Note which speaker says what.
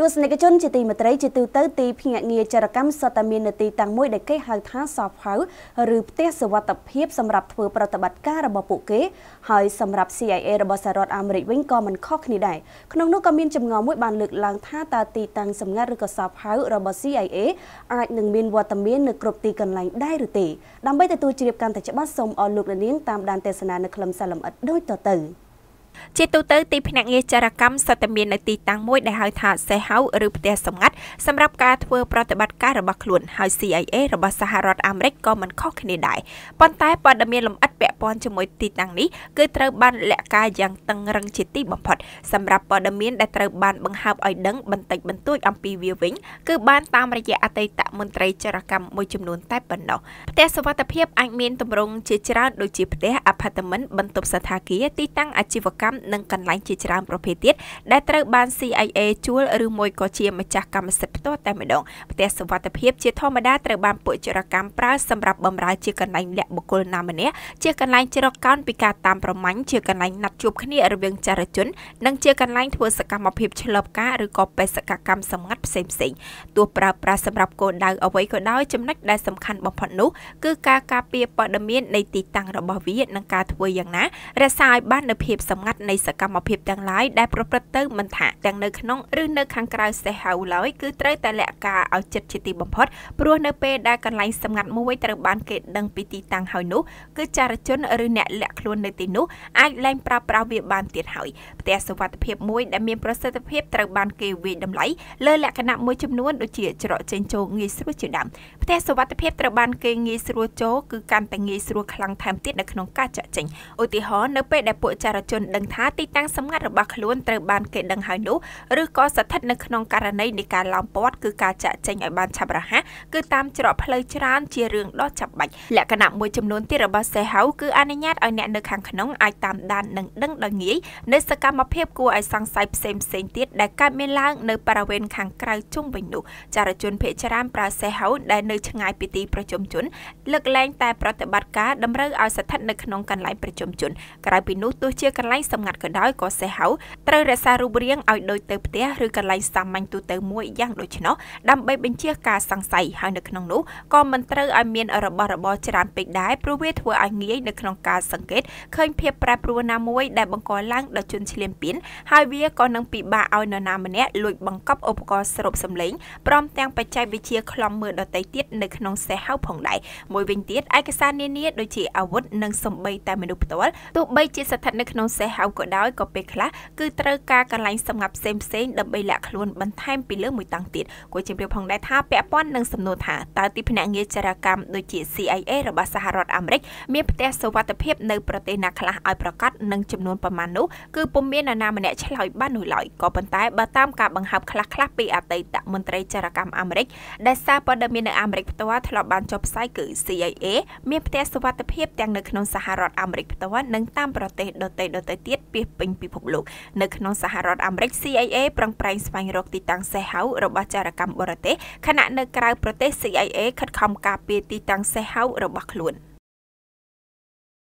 Speaker 1: ទស្សនិកជនជាទីមេត្រីជាទូទៅទីភ្នាក់ងារចរកម្មសតមាននទីតាំងមួយដែលគេហៅថា soft house ឬផ្ទះសុវត្ថិភាពសម្រាប់ធ្វើប្រតិបត្តិការរបស់ពួកគេ ហើយសម្រាប់ CIA របស់សហរដ្ឋអាមេរិកវិញក៏មិនខុសគ្នាដែរក្នុងនោះក៏មានចំណងមួយបានលើកឡើង ថាតើទីតាំងសម្ងាត់ឬក៏ soft house របស់ CIA អាចនឹងមានវត្តមាននៅគ្រប់ទីកន្លែងដែរឬទេដើម្បីទទួលជ្រាបកាន់តែច្បាស់សូមអរលោកលានាងតាមដានទេសនានៅក្រុមសាលំអិតដូចតទៅ។
Speaker 2: ជាទូទៅទីភ្នាក់ងារចារកម្មសតមាននៅទីតាំងមួយដែលហៅថាសេះហៅឬផ្ទះសម្ងាត់សម្រាប់ការធ្វើប្រតិបត្តិការរបស់ខ្លួនហើយ CIA របស់សហរដ្ឋអាមេរិកក៏មិនខុសគ្នាដែរប៉ុន្តែព័ត៌មានលម្អិតពាក់ព័ន្ធជាមួយទីតាំងនេះគឺត្រូវបានលាក់ការយ៉ាងតឹងរឹងជាទីបំផុតសម្រាប់ព័ត៌មានដែលត្រូវបានបង្ហើបឲ្យដឹងបន្តិចបន្តួចអំពីវាវិញគឺបានតាមរយៈអតីតមន្ត្រីចារកម្មមួយចំនួនតែប៉ុណ្ណោះផ្ទះសុវត្ថិភាពអាចមានទម្រង់ជាច្រើនដូចជាផ្ទះអផាតមិនបន្ទប់សណ្ឋាគារទីតាំងអាជីវកម្មកម្មនិងកន្លែងជាច្រើនប្រភេទទៀតដែលត្រូវបាន CIA ជួលឬមួយក៏ជាម្ចាស់កម្មសិទ្ធិផ្ទាល់តែម្ដងផ្ទះសុវត្ថិភាពជាធម្មតាត្រូវបានពួកចរកម្មប្រើសម្រាប់បម្រើជាកន្លែងលាក់បុគ្គលណាម្នាក់ជាកន្លែងជ្រកកោនពីការតាមប្រម៉ាញ់ជាកន្លែងណាត់ជួបគ្នារវាងចរជននិងជាកន្លែងធ្វើសកម្មភាពឆ្លប់ការឬក៏បេសកកម្មសម្ងាត់ផ្សេងផ្សេងទោះប្រើប្រាស់សម្រាប់គោលដៅអ្វីក៏ដោយចំណុចដែលសំខាន់បំផុតនោះគឺការការពារព័ត៌មាននៃទីតាំងរបស់វានិងការធ្វើយ៉ាងណារក្សាឲ្យបាននូវភាពសម្ងាត់ត្តិនៃសកម្មភាពទាំងឡាយដែលប្រព្រឹត្តទៅមិនថាទាំងនៅក្នុងឬនៅខាងក្រៅសេះហៅឡើយគឺត្រូវតែលាក់ការឲ្យចិត្តជាទីបំផុតព្រោះនៅពេលដែលកន្លែងសម្ងាត់មួយត្រូវបានគេដឹងពីទីតាំងហើយនោះគឺចារជនឬអ្នកលាក់ខ្លួននៅទីនោះអាចលែងប្រើប្រាស់វាបានទៀតហើយផ្ទះសុវត្ថិភាពមួយដែលមានប្រសិទ្ធភាពត្រូវបានគេវាយតម្លៃលើលក្ខណៈមួយចំនួនដូចជាច្រកចេញចូលងាយស្រួលជាដើមផ្ទះសុវត្ថិភាពត្រូវបានគេងាយស្រួលចូលគឺកាន់តែងាយស្រួលខ្លាំងថែមទៀតនៅក្នុងការចាក់ចេញឧទាហរណ៍នៅពេលដែលពួកចារជនដឹងថាទីតាំងសម្ងាត់របស់ខ្លួនត្រូវបានគេដឹងហើយនោះឬក៏ស្ថិតនៅក្នុងករណីនៃការឡោមព័ទ្ធគឺការចាក់ចែងឲ្យបានឆាប់រហ័សគឺតាមច្រកផ្លូវច្រើនជារឿងដ៏ចាំបាច់លក្ខណៈមួយចំនួនទៀតរបស់សេះហៅគឺអនុញ្ញាតឲ្យអ្នកនៅខាងក្នុងអាចតាមដាននិងដឹងដោយងាយនៅសកម្មភាពគួរឲ្យសង្ស័យផ្សេងផ្សេងទៀតដែលកើតមានឡើង នៅបរិវេណខាងក្រៅជុំវិញនោះចារជន ភេកច្រើនប្រើសេះហៅដែលនៅឆ្ងាយពីទីប្រជុំជនលើកលែងតែប្រតិបត្តិការតម្រូវឲ្យស្ថិតនៅក្នុងកន្លែងប្រជុំជនក្រៅពីនោះទោះជាកន្លែងសម្ងាត់ក៏ដោយក៏សេះហៅត្រូវរក្សារូបរាងឲ្យដូចទៅផ្ទះឬកន្លែងសាមញ្ញទូទៅមួយយ៉ាងដូច្នោះដើម្បីបញ្ជាការសង្ស័យហើយនៅក្នុងនោះក៏មិនត្រូវឲ្យមានរបស់របរច្រើនពេកដែរព្រោះវាធ្វើឲ្យងាយនៅក្នុងការសង្កេតឃើញភាពប្រែប្រួលណាមួយដែលបង្កឡើងដោយជនឈ្លានពានហើយវាក៏នឹងពិបាកឲ្យនរណាម្នាក់លួចបង្កប់ឧបករណ៍ស្រូបសម្លេងព្រមទាំងបច្ចេកវិទ្យាខ្លំមើលដតីទៀតនៅក្នុងសេះហៅផងដែរមួយវិញទៀតឯកសារនានាដូចជាអាវុធនិងសម្ប័យតែមនុស្សផ្ទាល់ទោះបីជាស្ថិតនៅក្នុងសេះហៅក៏ដោយក៏ពេលខ្លះគឺត្រូវការកន្លែងសម្ងាត់ផ្សេងផ្សេងដើម្បីលាក់ខ្លួនបន្ថែមពីលើមួយតាំងទៀតគួរជម្រាបផងដែរថា ពាក់ព័ន្ធនឹងសំណួរថាតើទីភ្នាក់ងារចរាចរណ៍ដូចជា CIA របស់សហរដ្ឋអាមេរិក មានផ្ទះសុវត្ថិភាពនៅប្រទេសណាខ្លះឲ្យប្រកាសនឹងចំនួនប្រមាណនោះគឺពុំមាននរណាម្នាក់ឆ្លើយបាននោះឡើយក៏ប៉ុន្តែបើតាមការបង្ហើបខ្លះខ្លះពីអតីតមន្ត្រីចរាចរណ៍អាមេរិក ដែលសារព័ត៌មាននៅអាមេរិកផ្ទាល់ធ្លាប់បានចុះផ្សាយគឺ CIA មានផ្ទះសុវត្ថិភាពទាំងនៅក្នុងសហរដ្ឋអាមេរិកផ្ទាល់និងតាមប្រទេសដទៃៗទៀតពាសពេញពិភពលោក នៅក្នុងសហរដ្ឋអាមេរិក CIA ប្រឹងប្រែងស្វែងរកទីតាំងសេះហៅរបស់ចារកម្មបរទេសខណៈនៅក្រៅប្រទេស CIA ខិតខំការពារទីតាំងសេះហៅរបស់ខ្លួន។